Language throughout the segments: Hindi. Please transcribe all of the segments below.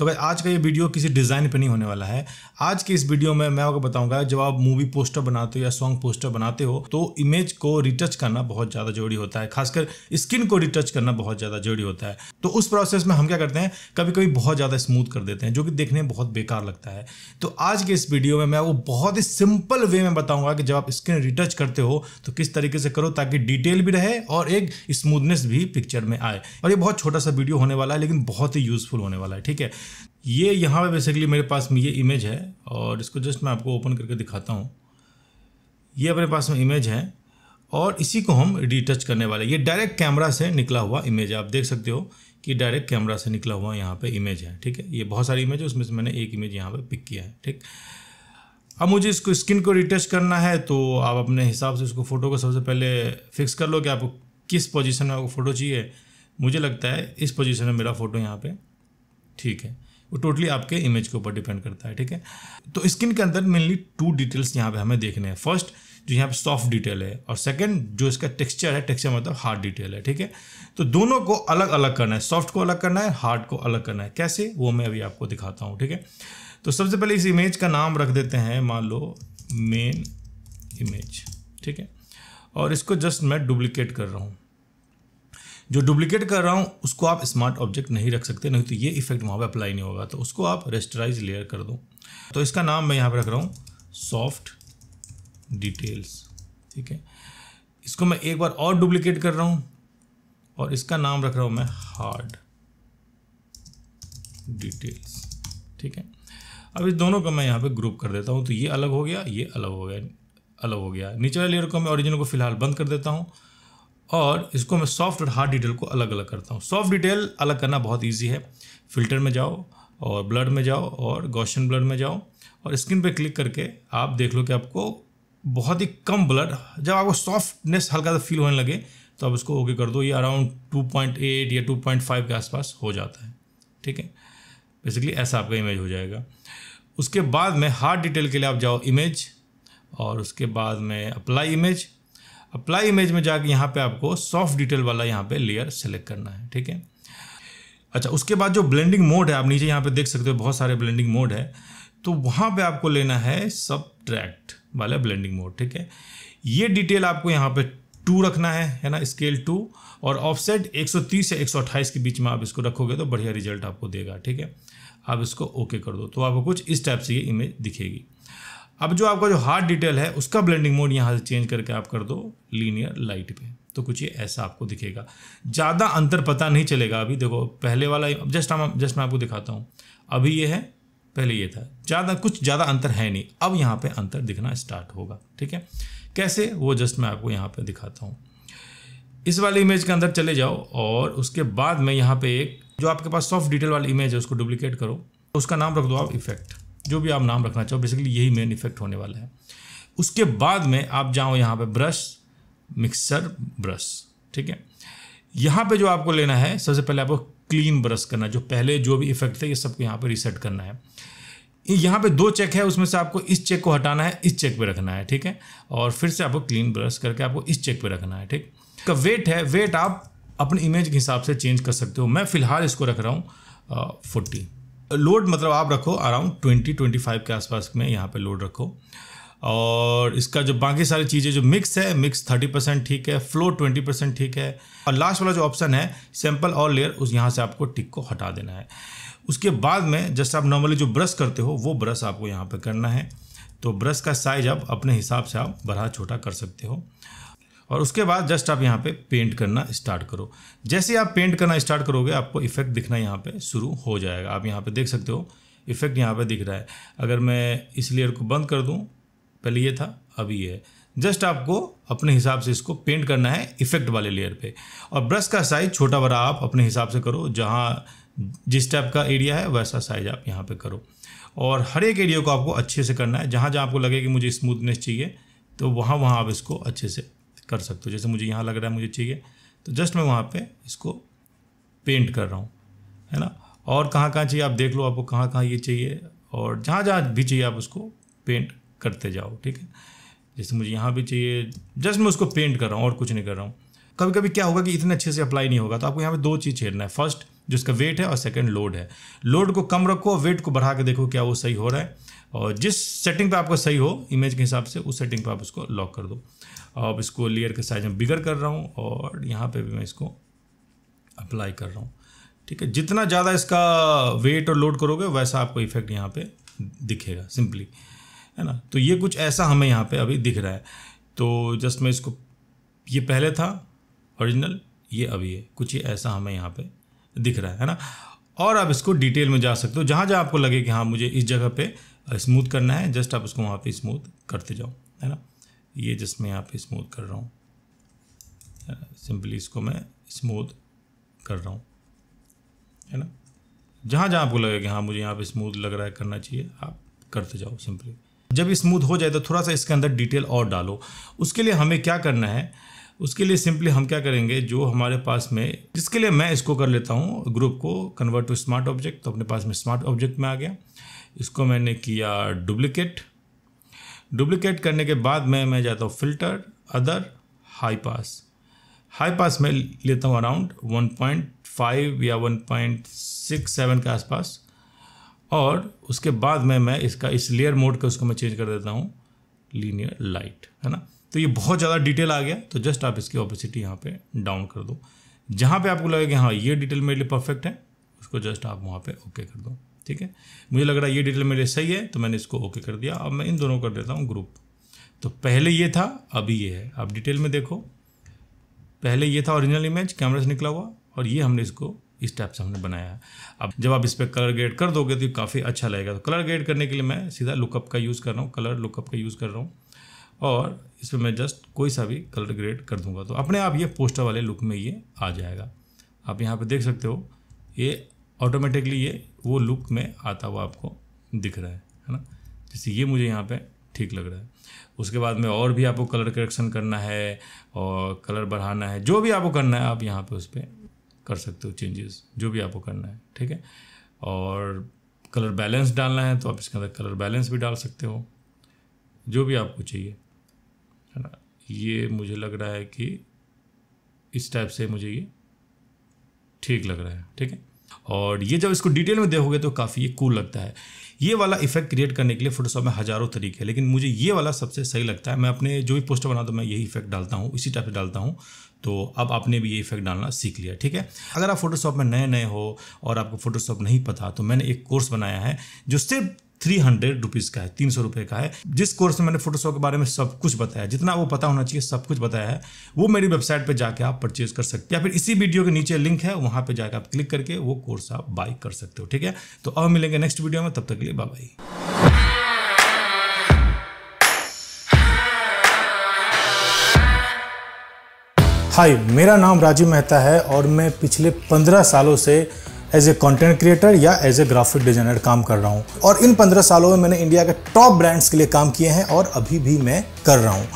तो भाई आज का ये वीडियो किसी डिज़ाइन पे नहीं होने वाला है आज के इस वीडियो में मैं आपको बताऊंगा जब आप मूवी पोस्टर बनाते हो या सॉन्ग पोस्टर बनाते हो तो इमेज को रिटच करना बहुत ज़्यादा जरूरी होता है खासकर स्किन को रिटच करना बहुत ज़्यादा जरूरी होता है तो उस प्रोसेस में हम क्या करते हैं कभी कभी बहुत ज़्यादा स्मूथ कर देते हैं जो कि देखने में बहुत बेकार लगता है तो आज के इस वीडियो में मैं वो बहुत ही सिंपल वे में बताऊँगा कि जब आप स्किन रिटच करते हो तो किस तरीके से करो ताकि डिटेल भी रहे और एक स्मूथनेस भी पिक्चर में आए और ये बहुत छोटा सा वीडियो होने वाला है लेकिन बहुत ही यूजफुल होने वाला है ठीक है ये यहाँ पे बेसिकली मेरे पास में ये इमेज है और इसको जस्ट मैं आपको ओपन करके दिखाता हूँ ये अपने पास में इमेज है और इसी को हम रीटच करने वाले ये डायरेक्ट कैमरा से निकला हुआ इमेज है आप देख सकते हो कि डायरेक्ट कैमरा से निकला हुआ यहाँ पे इमेज है ठीक है ये बहुत सारी इमेज है उसमें से मैंने एक इमेज यहाँ पे पिक किया है ठीक अब मुझे इसको स्किन को रिटच करना है तो आप अपने हिसाब से उसको फ़ोटो को सबसे पहले फिक्स कर लो कि आपको किस पोजिशन में आपको फ़ोटो चाहिए मुझे लगता है इस पोजिशन में मेरा फ़ोटो यहाँ पर ठीक है वो टोटली आपके इमेज के ऊपर डिपेंड करता है ठीक है तो स्किन के अंदर मेनली टू डिटेल्स यहाँ पे हमें देखने हैं फर्स्ट जो यहाँ पे सॉफ्ट डिटेल है और सेकंड जो इसका टेक्सचर है टेक्सचर मतलब हार्ड डिटेल है ठीक है तो दोनों को अलग अलग करना है सॉफ्ट को अलग करना है हार्ड को अलग करना है कैसे वो मैं अभी आपको दिखाता हूँ ठीक है तो सबसे पहले इस इमेज का नाम रख देते हैं मान लो मेन इमेज ठीक है और इसको जस्ट मैं डुप्लीकेट कर रहा हूँ जो डुप्लीकेट कर रहा हूँ उसको आप स्मार्ट ऑब्जेक्ट नहीं रख सकते नहीं तो ये इफेक्ट वहाँ पर अप्लाई नहीं होगा तो उसको आप रेस्टराइज लेयर कर दो तो इसका नाम मैं यहाँ पर रख रहा हूँ सॉफ्ट डिटेल्स ठीक है इसको मैं एक बार और डुप्लीकेट कर रहा हूँ और इसका नाम रख रहा हूँ मैं हार्ड डिटेल्स ठीक है अब इस दोनों को मैं यहाँ पे ग्रुप कर देता हूँ तो ये अलग हो गया ये अलग हो गया अलग हो गया नीचे वाले लेयर को मैं ओरिजिन को फिलहाल बंद कर देता हूँ और इसको मैं सॉफ्ट और हार्ड डिटेल को अलग अलग करता हूँ सॉफ्ट डिटेल अलग करना बहुत ईजी है फिल्टर में जाओ और ब्लड में जाओ और गौशन ब्लड में जाओ और स्क्रीन पर क्लिक करके आप देख लो कि आपको बहुत ही कम ब्लड जब आपको सॉफ्टनेस हल्का सा फील होने लगे तो आप उसको ओके कर दो ये अराउंड 2.8 या 2.5 के आसपास हो जाता है ठीक है बेसिकली ऐसा आपका इमेज हो जाएगा उसके बाद में हार्ड डिटेल के लिए आप जाओ इमेज और उसके बाद में अप्लाई इमेज अप्लाई इमेज में जाकर यहाँ पे आपको सॉफ्ट डिटेल वाला यहाँ पे लेयर सेलेक्ट करना है ठीक है अच्छा उसके बाद जो ब्लेंडिंग मोड है आप नीचे यहाँ पे देख सकते हो बहुत सारे ब्लेंडिंग मोड है तो वहाँ पे आपको लेना है सब ट्रैक्ट वाला ब्लेंडिंग मोड ठीक है ये डिटेल आपको यहाँ पे टू रखना है है ना स्केल टू और ऑफसेट 130 से 128 के बीच में आप इसको रखोगे तो बढ़िया रिजल्ट आपको देगा ठीक है आप इसको ओके कर दो तो आपको कुछ इस टाइप से ये इमेज दिखेगी अब जो आपका जो हार्ड डिटेल है उसका ब्लेंडिंग मोड यहाँ से चेंज करके आप कर दो लीनियर लाइट पे तो कुछ ये ऐसा आपको दिखेगा ज़्यादा अंतर पता नहीं चलेगा अभी देखो पहले वाला जस्ट हम जस्ट मैं आपको दिखाता हूँ अभी ये है पहले ये था ज़्यादा कुछ ज़्यादा अंतर है नहीं अब यहाँ पे अंतर दिखना स्टार्ट होगा ठीक है कैसे वो जस्ट मैं आपको यहाँ पे दिखाता हूँ इस वाले इमेज के अंदर चले जाओ और उसके बाद में यहाँ पे एक जो आपके पास सॉफ्ट डिटेल वाली इमेज है उसको डुप्लीकेट करो उसका नाम रख दो आप इफेक्ट जो भी आप नाम रखना चाहो बेसिकली यही मेन इफेक्ट होने वाला है उसके बाद में आप जाओ यहाँ पे ब्रश मिक्सर ब्रश ठीक है यहाँ पे जो आपको लेना है सबसे पहले आपको क्लीन ब्रश करना जो पहले जो भी इफेक्ट थे ये सबको यहाँ पे रिसेट करना है यहाँ पे दो चेक है उसमें से आपको इस चेक को हटाना है इस चेक पे रखना है ठीक है और फिर से आपको क्लीन ब्रश करके आपको इस चेक पे रखना है ठीक का वेट है वेट आप अपने इमेज के हिसाब से चेंज कर सकते हो मैं फ़िलहाल इसको रख रहा हूँ फोर्टी लोड मतलब आप रखो अराउंड ट्वेंटी ट्वेंटी फाइव के आसपास में यहाँ पे लोड रखो और इसका जो बाकी सारी चीज़ें जो मिक्स है मिक्स थर्टी परसेंट ठीक है फ्लो ट्वेंटी परसेंट ठीक है और लास्ट वाला जो ऑप्शन है सैम्पल और लेयर उस यहाँ से आपको टिक को हटा देना है उसके बाद में जैसे आप नॉर्मली जो ब्रश करते हो वो ब्रश आपको यहाँ पर करना है तो ब्रश का साइज आप अपने हिसाब से आप बढ़ा छोटा कर सकते हो और उसके बाद जस्ट आप यहाँ पे पेंट करना स्टार्ट करो जैसे आप पेंट करना स्टार्ट करोगे आपको इफेक्ट दिखना यहाँ पे शुरू हो जाएगा आप यहाँ पे देख सकते हो इफेक्ट यहाँ पे दिख रहा है अगर मैं इस लेयर को बंद कर दूँ पहले ये था अब ये है जस्ट आपको अपने हिसाब से इसको पेंट करना है इफेक्ट वाले लेयर पर और ब्रश का साइज़ छोटा बड़ा आप अपने हिसाब से करो जहाँ जिस टाइप का एरिया है वैसा साइज आप यहाँ पर करो और हर एक एरिया को आपको अच्छे से करना है जहाँ जहाँ आपको लगे कि मुझे स्मूथनेस चाहिए तो वहाँ वहाँ आप इसको अच्छे से कर सकते हो जैसे मुझे यहाँ लग रहा है मुझे चाहिए तो जस्ट मैं वहाँ पे इसको पेंट कर रहा हूँ है ना और कहाँ कहाँ चाहिए आप देख लो आपको कहाँ कहाँ ये चाहिए और जहाँ जहाँ भी चाहिए आप उसको पेंट करते जाओ ठीक है जैसे मुझे यहाँ भी चाहिए जस्ट मैं उसको पेंट कर रहा हूँ और कुछ नहीं कर रहा हूँ कभी कभी क्या होगा कि इतने अच्छे से अप्लाई नहीं होगा तो आपको यहाँ पे दो चीज़ छेड़ना है फर्स्ट जिसका वेट है और सेकंड लोड है लोड को कम रखो और वेट को बढ़ा के देखो क्या वो सही हो रहा है और जिस सेटिंग पे आपका सही हो इमेज के हिसाब से उस सेटिंग पे आप उसको लॉक कर दो अब इसको लेयर के साइज में बिगर कर रहा हूँ और यहाँ पे भी मैं इसको अप्लाई कर रहा हूँ ठीक है जितना ज़्यादा इसका वेट और लोड करोगे वैसा आपको इफेक्ट यहाँ पे दिखेगा सिंपली है ना तो ये कुछ ऐसा हमें यहाँ पे अभी दिख रहा है तो जस्ट मैं इसको ये पहले था ओरिजिनल ये अभी है कुछ ये ऐसा हमें यहाँ पर दिख रहा है है ना और आप इसको डिटेल में जा सकते हो जहाँ जहाँ आपको लगे कि हाँ मुझे इस जगह पर स्मूथ करना है जस्ट आप उसको वहाँ पर स्मूथ करते जाओ है ना ये जिसमें यहाँ पे स्मूथ कर रहा हूँ सिंपली इसको मैं स्मूथ कर रहा हूँ है ना जहाँ जहाँ आपको लगे कि हाँ मुझे यहाँ पे स्मूथ लग रहा है करना चाहिए आप करते जाओ सिंपली जब स्मूथ हो जाए तो थोड़ा सा इसके अंदर डिटेल और डालो उसके लिए हमें क्या करना है उसके लिए सिंपली हम क्या करेंगे जो हमारे पास में जिसके लिए मैं इसको कर लेता हूँ ग्रुप को कन्वर्ट टू स्मार्ट ऑब्जेक्ट तो अपने पास में स्मार्ट ऑब्जेक्ट में आ गया इसको मैंने किया डुप्लिकेट डुप्लीकेट करने के बाद में मैं जाता हूँ filter other high pass high pass में लेता हूँ अराउंड 1.5 या 1.67 के आसपास और उसके बाद में मैं इसका इस लेयर मोड का उसको मैं चेंज कर देता हूँ लीनियर लाइट है ना तो ये बहुत ज़्यादा डिटेल आ गया तो जस्ट आप इसकी ऑपोसिटी यहाँ पे डाउन कर दो जहाँ पे आपको लगे कि हाँ ये डिटेल मेरे लिए परफेक्ट है उसको जस्ट आप वहाँ पे ओके कर दो ठीक है मुझे लग रहा है ये डिटेल मेरे सही है तो मैंने इसको ओके कर दिया अब मैं इन दोनों कर देता हूँ ग्रुप तो पहले ये था अभी ये है आप डिटेल में देखो पहले ये था ओरिजिनल इमेज कैमरा से निकला हुआ और ये हमने इसको इस टाइप से हमने बनाया है अब जब आप इस पर कलर ग्रेड कर दोगे तो काफ़ी अच्छा लगेगा तो कलर ग्रेड करने के लिए मैं सीधा लुकअप का यूज़ कर रहा हूँ कलर लुकअप का यूज़ कर रहा हूँ और इसमें मैं जस्ट कोई सा भी कलर ग्रेड कर दूंगा तो अपने आप ये पोस्टर वाले लुक में ये आ जाएगा आप यहाँ पर देख सकते हो ये ऑटोमेटिकली ये वो लुक में आता हुआ आपको दिख रहा है है ना जैसे ये मुझे यहाँ पे ठीक लग रहा है उसके बाद में और भी आपको कलर करेक्शन करना है और कलर बढ़ाना है जो भी आपको करना है आप यहाँ पे उस पर कर सकते हो चेंजेस जो भी आपको करना है ठीक है और कलर बैलेंस डालना है तो आप इसके अंदर कलर बैलेंस भी डाल सकते हो जो भी आपको चाहिए है ना ये मुझे लग रहा है कि इस टाइप से मुझे ये ठीक लग रहा है ठीक है और ये जब इसको डिटेल में देखोगे तो काफ़ी ये कूल लगता है ये वाला इफेक्ट क्रिएट करने के लिए फोटोशॉप में हज़ारों तरीके हैं लेकिन मुझे ये वाला सबसे सही लगता है मैं अपने जो भी पोस्टर बनाता हूँ मैं यही इफेक्ट डालता हूँ इसी टाइप से डालता हूँ तो अब आपने भी ये इफेक्ट डालना सीख लिया ठीक है अगर आप फोटोशॉप में नए नए हो और आपको फोटोशॉप नहीं पता तो मैंने एक कोर्स बनाया है जो सिर्फ थ्री हंड्रेड रुपीज का है तीन सौ रुपये का है जिस कोर्स में मैंने फोटोशॉप के बारे में सब कुछ बताया जितना वो पता होना चाहिए सब कुछ बताया है वो मेरी वेबसाइट पर जाकर आप परचेज कर सकते हैं या फिर इसी वीडियो के नीचे लिंक है वहां पर जाकर आप क्लिक करके वो कोर्स आप बाई कर सकते हो ठीक है तो अब मिलेंगे नेक्स्ट वीडियो में तब तक के लिए बाय हाय मेरा नाम राजीव मेहता है और मैं पिछले पंद्रह सालों से एज ए कॉन्टेंट क्रिएटर या एज ए ग्राफिक डिजाइनर काम कर रहा हूँ और इन पंद्रह सालों में मैंने इंडिया के टॉप ब्रांड्स के लिए काम किए हैं और अभी भी मैं कर रहा हूँ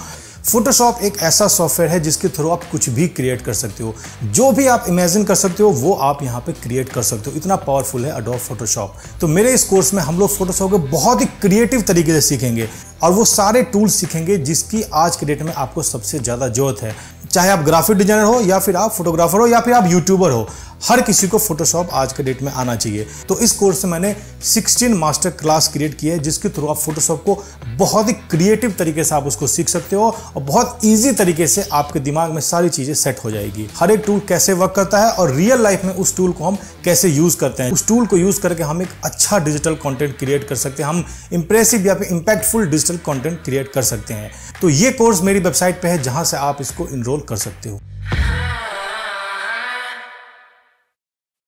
फोटोशॉप एक ऐसा सॉफ्टवेयर है जिसके थ्रू आप कुछ भी क्रिएट कर सकते हो जो भी आप इमेजिन कर सकते हो वो आप यहाँ पे क्रिएट कर सकते हो इतना पावरफुल है अडोप फोटोशॉप तो मेरे इस कोर्स में हम लोग फोटोशॉप को बहुत ही क्रिएटिव तरीके से सीखेंगे और वो सारे टूल सीखेंगे जिसकी आज के डेट में आपको सबसे ज़्यादा ज़रूरत है चाहे आप ग्राफिक डिजाइनर हो या फिर आप फोटोग्राफर हो या फिर आप यूट्यूबर हो हर किसी को फोटोशॉप आज के डेट में आना चाहिए तो इस कोर्स से मैंने 16 मास्टर क्लास क्रिएट किया है जिसके थ्रू आप फोटोशॉप को बहुत ही क्रिएटिव तरीके से आप उसको सीख सकते हो और बहुत ईजी तरीके से आपके दिमाग में सारी चीज़ें सेट हो जाएगी हर एक टूल कैसे वर्क करता है और रियल लाइफ में उस टूल को हम कैसे यूज़ करते हैं उस टूल को यूज़ करके हम एक अच्छा डिजिटल कॉन्टेंट क्रिएट कर सकते हैं हम इंप्रेसिव या फिर impactful digital excel content create कर सकते हैं तो ये कोर्स मेरी वेबसाइट पे है जहां से आप इसको इनरोल कर सकते हो